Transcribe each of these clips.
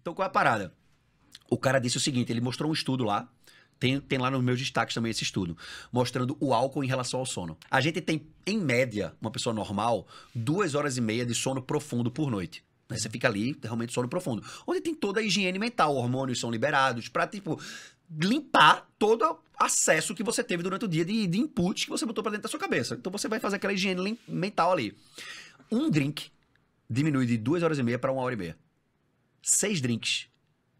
Então, qual é a parada? O cara disse o seguinte: ele mostrou um estudo lá. Tem, tem lá nos meus destaques também esse estudo, mostrando o álcool em relação ao sono. A gente tem, em média, uma pessoa normal, duas horas e meia de sono profundo por noite. Né? Você fica ali, realmente sono profundo. Onde tem toda a higiene mental, hormônios são liberados, pra, tipo, limpar todo o acesso que você teve durante o dia de, de inputs que você botou pra dentro da sua cabeça. Então você vai fazer aquela higiene mental ali. Um drink diminui de duas horas e meia para uma hora e meia seis drinks.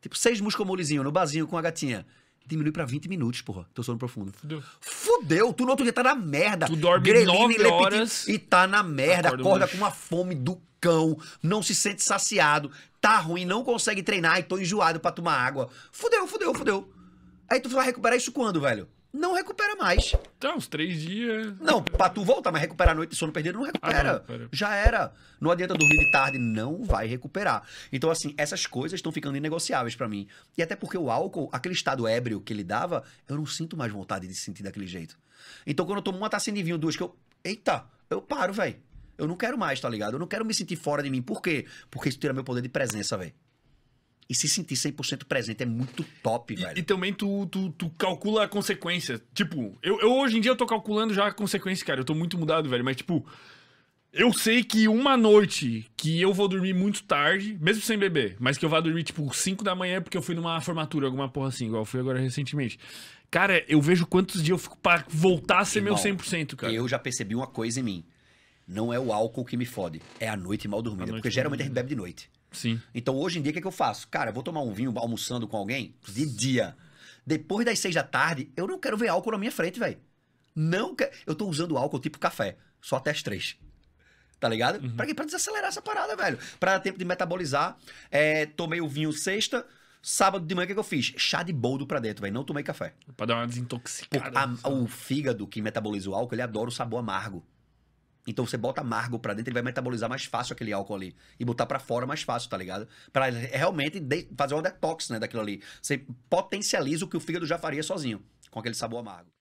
Tipo, seis muscomolezinhos no barzinho com a gatinha. Diminui pra 20 minutos, porra. Teu sono profundo. Fudeu. Fudeu! Tu no outro dia tá na merda. Tu dorme Grelina 9 horas. E tá na merda. Acorda, com uma fome do cão. Não se sente saciado. Tá ruim, não consegue treinar. E tô enjoado pra tomar água. Fudeu, fudeu, fudeu. Aí tu vai recuperar isso quando, velho? não recupera mais. então uns três dias. Não, pra tu voltar, mas recuperar a noite de sono perdido não recupera. Ah, não, Já era. Não adianta dormir de tarde, não vai recuperar. Então, assim, essas coisas estão ficando inegociáveis para mim. E até porque o álcool, aquele estado ébrio que ele dava, eu não sinto mais vontade de sentir daquele jeito. Então, quando eu tomo uma taça de vinho, duas, que eu. Eita, eu paro, velho. Eu não quero mais, tá ligado? Eu não quero me sentir fora de mim. Por quê? Porque isso tira meu poder de presença, velho e se sentir 100% presente. É muito top, velho. E, e também tu, tu, tu, calcula a consequência. Tipo, eu, eu, hoje em dia eu tô calculando já a consequência, cara. Eu tô muito mudado, velho. Mas, tipo, eu sei que uma noite que eu vou dormir muito tarde, mesmo sem beber, mas que eu vá dormir, tipo, 5 da manhã porque eu fui numa formatura, alguma porra assim, igual eu fui agora recentemente. Cara, eu vejo quantos dias eu fico pra voltar a ser Irmão, meu 100%, cara. Eu já percebi uma coisa em mim. Não é o álcool que me fode, é a noite mal dormida. Noite porque geralmente a gente bebe de noite. Sim. Então hoje em dia, o que, é que eu faço? Cara, eu vou tomar um vinho almoçando com alguém de dia. Depois das seis da tarde, eu não quero ver álcool na minha frente, velho. Não quero. Eu tô usando álcool tipo café, só até as três. Tá ligado? Uhum. Pra quê? Pra desacelerar essa parada, velho. Pra dar tempo de metabolizar. É, tomei o vinho sexta, Sábado de manhã, o que, é que, eu fiz? Chá de boldo pra dentro, velho. Não tomei café. Pra dar uma desintoxicada. A, o fígado que metaboliza o álcool, ele adora o sabor amargo. Então você bota amargo para dentro, ele vai metabolizar mais fácil aquele álcool ali e botar para fora mais fácil, tá ligado? Para realmente fazer uma detox, né, daquilo ali. Você potencializa o que o fígado já faria sozinho, com aquele sabor amargo.